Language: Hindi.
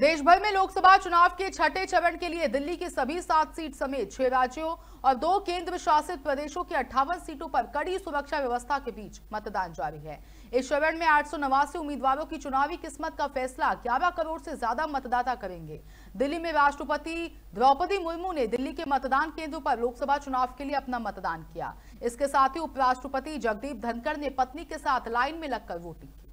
देशभर में लोकसभा चुनाव के छठे चरण के लिए दिल्ली की सभी सात सीट समेत छह राज्यों और दो केंद्र शासित प्रदेशों की अट्ठावन सीटों पर कड़ी सुरक्षा व्यवस्था के बीच मतदान जारी है इस चरण में आठ उम्मीदवारों की चुनावी किस्मत का फैसला ग्यारह करोड़ से ज्यादा मतदाता करेंगे दिल्ली में राष्ट्रपति द्रौपदी मुर्मू ने दिल्ली के मतदान केंद्रों पर लोकसभा चुनाव के लिए अपना मतदान किया इसके साथ ही उपराष्ट्रपति जगदीप धनखड़ ने पत्नी के साथ लाइन में लगकर वोटिंग की